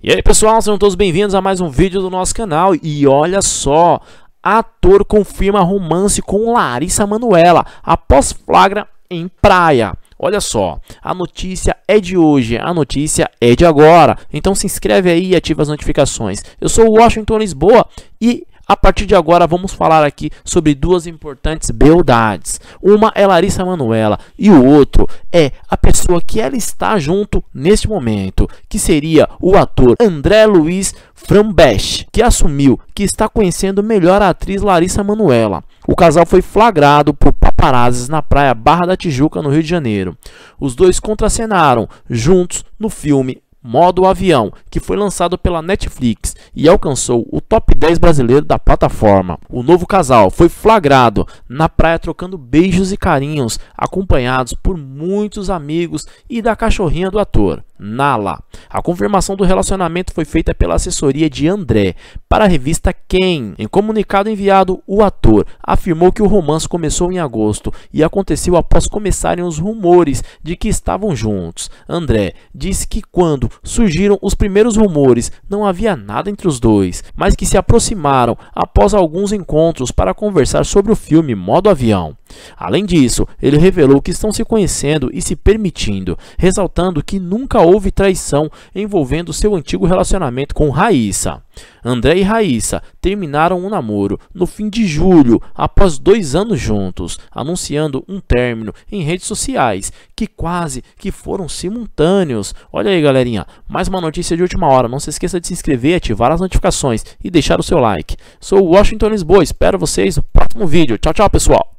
E aí pessoal, sejam todos bem-vindos a mais um vídeo do nosso canal E olha só, ator confirma romance com Larissa Manuela após flagra em praia Olha só, a notícia é de hoje, a notícia é de agora Então se inscreve aí e ativa as notificações Eu sou o Washington Lisboa e a partir de agora vamos falar aqui sobre duas importantes beldades. Uma é Larissa Manuela e o outro é a pessoa que ela está junto neste momento, que seria o ator André Luiz Frambesch, que assumiu que está conhecendo melhor a atriz Larissa Manuela. O casal foi flagrado por paparazes na praia Barra da Tijuca, no Rio de Janeiro. Os dois contracenaram juntos no filme Modo Avião, que foi lançado pela Netflix e alcançou o top 10 brasileiro da plataforma. O novo casal foi flagrado na praia trocando beijos e carinhos, acompanhados por muitos amigos e da cachorrinha do ator, Nala. A confirmação do relacionamento foi feita pela assessoria de André para a revista Quem. Em comunicado enviado, o ator afirmou que o romance começou em agosto e aconteceu após começarem os rumores de que estavam juntos. André disse que quando surgiram os primeiros primeiros rumores não havia nada entre os dois, mas que se aproximaram após alguns encontros para conversar sobre o filme Modo Avião. Além disso, ele revelou que estão se conhecendo e se permitindo, ressaltando que nunca houve traição envolvendo seu antigo relacionamento com Raíssa. André e Raíssa terminaram um namoro no fim de julho, após dois anos juntos, anunciando um término em redes sociais que quase que foram simultâneos. Olha aí, galerinha, mais uma notícia de última hora. Não se esqueça de se inscrever, ativar as notificações e deixar o seu like. Sou Washington Lisboa, espero vocês no próximo vídeo. Tchau, tchau, pessoal!